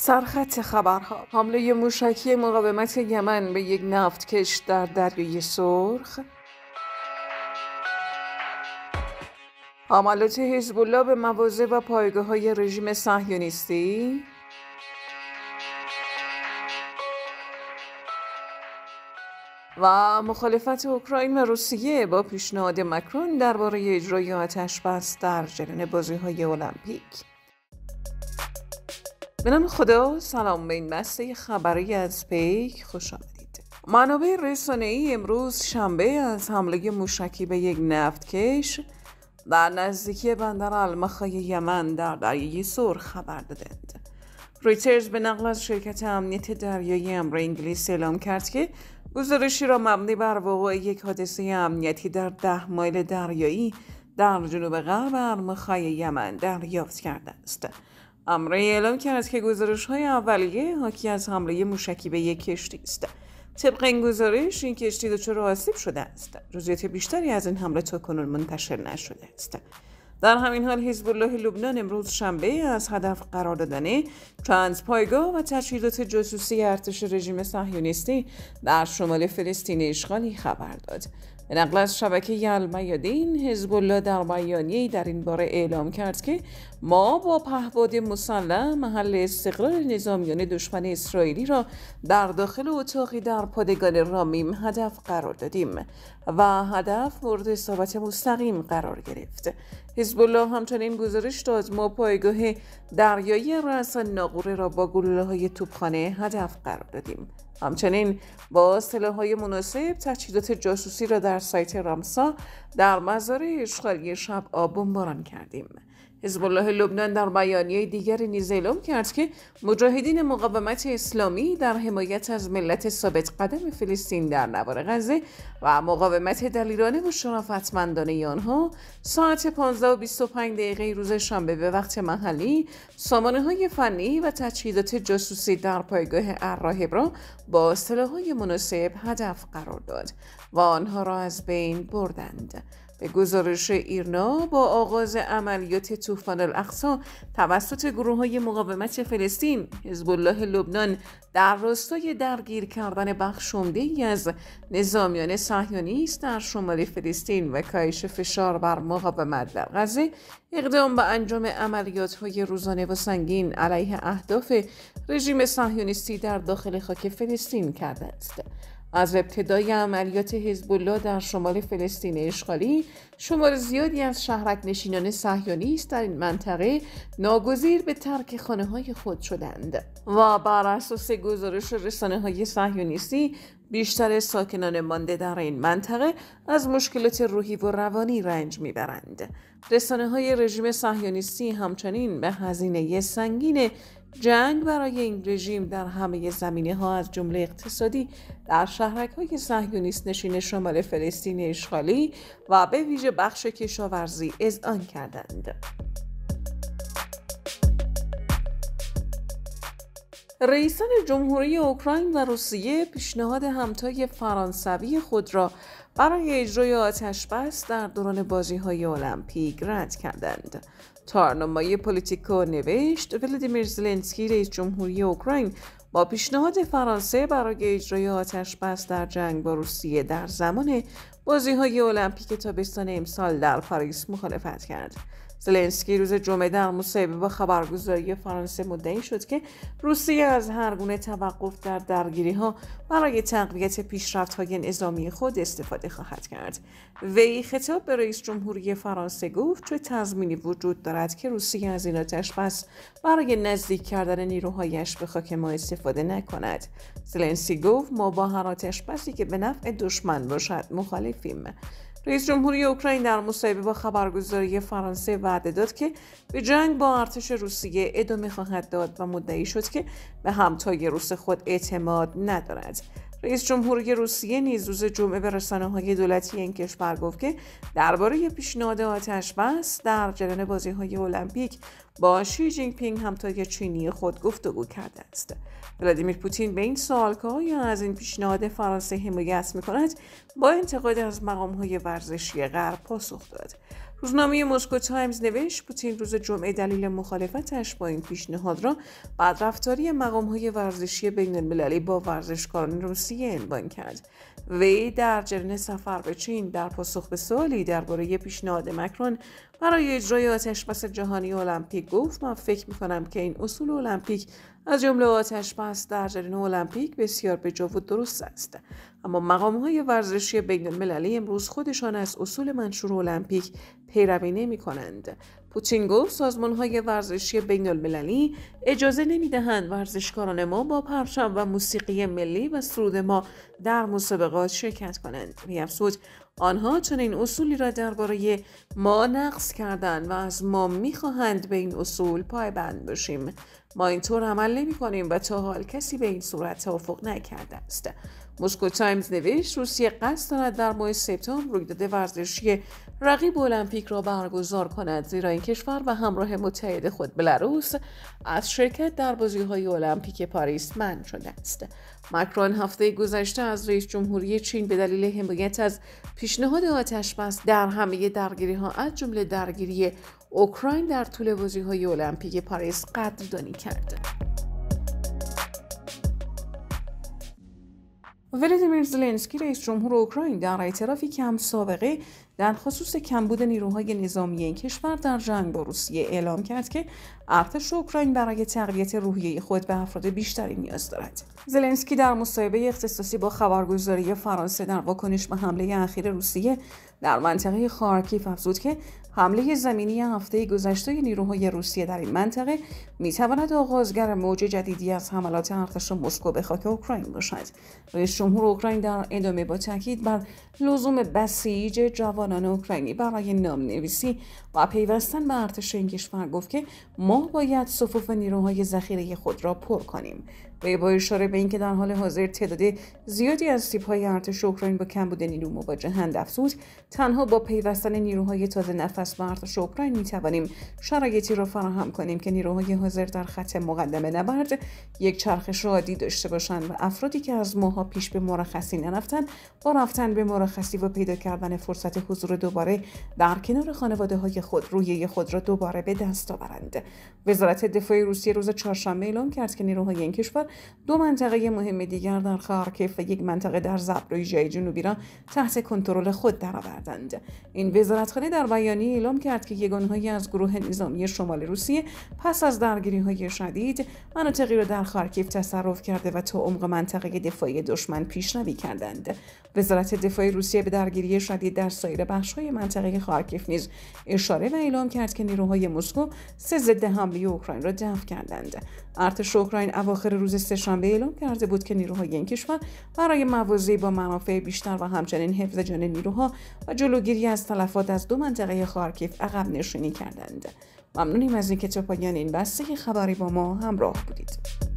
سرخط خبرها حمله موشکی مقاومت یمن به یک نفتکش در دریای سرخ حملات حزب الله به مواضع و پایگاه های رژیم صهیونیستی و مخالفت اوکراین و روسیه با پیشنهاد مکرون درباره اجرای بس در جریان بازی های المپیک به نام خدا سلام به این بسته خبری از پیک خوش آمدید منابع رسانه ای امروز شنبه از حمله موشکی به یک نفتکش در نزدیکی بندر المخای یمن در دریای سرخ خبر دادند رویترز به نقل از شرکت امنیت دریایی امر انگلیس اعلام کرد که گزارشی را مبنی بر وقوع یک حادثه امنیتی در ده مایل دریایی در جنوب غرب المخای یمن دریافت کرده است امری اعلام کرد که گزارش های اولیه حاکی از حمله موشکی به یک کشتی است طبق این گزارش این کشتی دچار آسیب شده است جزئیات بیشتری از این حمله تاکنون منتشر نشده است در همین حال حزب الله لبنان امروز شنبه از هدف قرار دادن چند پایگاه و تجهیزات جاسوسی ارتش رژیم صهیونیستی در شمال فلسطین اشغالی خبر داد به نقل از شبکه المیادین حزب الله در بیانیه‌ای در این باره اعلام کرد که ما با پهباد مسلح محل استقرار نظامیان دشمن اسرائیلی را در داخل اتاقی در پادگان رامیم هدف قرار دادیم و هدف مورد اصابت مستقیم قرار گرفت حزب الله همچنین گزارش داد ما پایگاه دریایی رأس ناقوره را با گلوله‌های های توپخانه هدف قرار دادیم همچنین با های مناسب تجهیزات جاسوسی را در سایت رامسا در مزار اشغالی شب آب بمباران کردیم حزب الله لبنان در بیانیه دیگری نیز اعلام کرد که مجاهدین مقاومت اسلامی در حمایت از ملت ثابت قدم فلسطین در نوار غزه و مقاومت دلیرانه و شرافتمندانه آنها ساعت 15 و 25 دقیقه روز شنبه به وقت محلی سامانه های فنی و تجهیزات جاسوسی در پایگاه اراهب را با سلاح های مناسب هدف قرار داد و آنها را از بین بردند به گزارش ایرنا با آغاز عملیات طوفان الاقصا توسط گروه های مقاومت فلسطین حزب لبنان در راستای درگیر کردن بخش ای از نظامیان صهیونیست در شمال فلسطین و کاهش فشار بر مقاومت در غزه اقدام به انجام عملیات های روزانه و سنگین علیه اهداف رژیم صهیونیستی در داخل خاک فلسطین کرده است از ابتدای عملیات حزب الله در شمال فلسطین اشغالی شمار زیادی از شهرک نشینان صهیونیست در این منطقه ناگزیر به ترک خانه های خود شدند و بر اساس گزارش رسانه های صهیونیستی بیشتر ساکنان مانده در این منطقه از مشکلات روحی و روانی رنج میبرند. رسانه های رژیم صهیونیستی همچنین به هزینه سنگین جنگ برای این رژیم در همه زمینه ها از جمله اقتصادی در شهرک های سهیونیست نشین شمال فلسطین اشغالی و به ویژه بخش کشاورزی اذعان کردند. رئیسان جمهوری اوکراین و روسیه پیشنهاد همتای فرانسوی خود را برای اجرای آتشبس در دوران بازی های المپیک رد کردند. تارنمای پولیتیکو نوشت ولادیمیر زلنسکی رئیس جمهوری اوکراین با پیشنهاد فرانسه برای اجرای آتشبس در جنگ با روسیه در زمان بازی های المپیک تابستان امسال در پاریس مخالفت کرد. زلنسکی روز جمعه در مصاحبه با خبرگزاری فرانسه مدعی شد که روسیه از هر گونه توقف در درگیری ها برای تقویت پیشرفت های نظامی خود استفاده خواهد کرد وی خطاب به رئیس جمهوری فرانسه گفت چه تضمینی وجود دارد که روسیه از این آتش بس برای نزدیک کردن نیروهایش به خاک ما استفاده نکند زلنسکی گفت ما با هر آتش که به نفع دشمن باشد مخالفیم رئیس جمهوری اوکراین در مصاحبه با خبرگزاری فرانسه وعده داد که به جنگ با ارتش روسیه ادامه خواهد داد و مدعی شد که به همتای روس خود اعتماد ندارد رئیس جمهوری روسیه نیز روز جمعه به رسانه های دولتی این کشور گفت که درباره پیشنهاد آتش بس در جریان بازی های المپیک با شی جینگ پینگ همتای چینی خود گفتگو کرده است ولادیمیر پوتین به این سوال که آیا از این پیشنهاد فرانسه حمایت می کند با انتقاد از مقام های ورزشی غرب پاسخ داد روزنامه مسکو تایمز نوشت پوتین روز جمعه دلیل مخالفتش با این پیشنهاد را بدرفتاری مقام های ورزشی بین المللی با ورزشکاران روسیه عنوان کرد وی در جریان سفر به چین در پاسخ به سوالی درباره پیشنهاد مکرون برای اجرای بس جهانی المپیک گفت من فکر میکنم که این اصول المپیک از جمله بس در جریان المپیک بسیار به و درست است اما مقام های ورزشی بین المللی امروز خودشان از اصول منشور المپیک پیروی نمی کنند پوتین گفت سازمان های ورزشی بین المللی اجازه نمی دهند ورزشکاران ما با پرچم و موسیقی ملی و سرود ما در مسابقات شرکت کنند. می آنها چنین اصولی را درباره ما نقص کردند و از ما می خواهند به این اصول پایبند باشیم. ما اینطور عمل نمی کنیم و تا حال کسی به این صورت توافق نکرده است موسکو تایمز نوشت روسیه قصد دارد در ماه سپتامبر رویداد ورزشی رقیب المپیک را برگزار کند زیرا این کشور و همراه متحد خود بلاروس از شرکت در های المپیک پاریس منع شده است مکرون هفته گذشته از رئیس جمهوری چین به دلیل حمایت از پیشنهاد آتشبس در همه درگیری ها از جمله درگیری اوکراین در طول بازی های المپیک پاریس قدردانی کرده ولادیمیر زلنسکی رئیس جمهور اوکراین در اعترافی کم سابقه در خصوص کمبود نیروهای نظامی این کشور در جنگ با روسیه اعلام کرد که ارتش اوکراین برای تقویت روحیه خود به افراد بیشتری نیاز دارد زلنسکی در مصاحبه اختصاصی با خبرگزاری فرانسه در واکنش به حمله اخیر روسیه در منطقه خارکیف افزود که حمله زمینی هفته گذشته نیروهای روسیه در این منطقه میتواند آغازگر موج جدیدی از حملات ارتش مسکو به خاک اوکراین باشد رئیس جمهور اوکراین در ادامه با تاکید بر لزوم بسیج جوانان اوکراینی برای نام نویسی و پیوستن به ارتش این کشور گفت که ما باید صفوف نیروهای ذخیره خود را پر کنیم وی با اشاره به اینکه در حال حاضر تعداد زیادی از سیبهای ارتش اوکراین با کمبود نیرو مواجهند افزود تنها با پیوستن نیروهای تازه نفس به ارتش اوکراین میتوانیم شرایطی را فراهم کنیم که نیروهای حاضر در خط مقدم نبرد یک چرخش عادی داشته باشند و افرادی که از ماها پیش به مرخصی نرفتند با رفتن به مرخصی و پیدا کردن فرصت حضور دوباره در کنار خانواده های خود رویه خود را دوباره به دست آورند وزارت دفاع روسیه روز چهارشنبه اعلام کرد که نیروهای این کشور دو منطقه مهم دیگر در خارکیف و یک منطقه در جای جنوبی را تحت کنترل خود درآوردند این وزارتخانه در بیانیه اعلام کرد که یگانههایی از گروه نظامی شمال روسیه پس از درگیری های شدید مناطقی را در خارکیف تصرف کرده و تا عمق منطقه دفاعی دشمن پیشروی کردند وزارت دفاع روسیه به درگیری شدید در سایر بخشهای منطقه خارکیف نیز اشاره و اعلام کرد که نیروهای مسکو سه ضد حمله اوکراین را دفع کردند ارتش اوکراین اواخر روز سهشنبه اعلام کرده بود که نیروهای این کشور برای موازی با منافع بیشتر و همچنین حفظ جان نیروها و جلوگیری از تلفات از دو منطقه خارکیف عقب نشینی کردند ممنونیم از اینکه تا پایان این بسته خبری با ما همراه بودید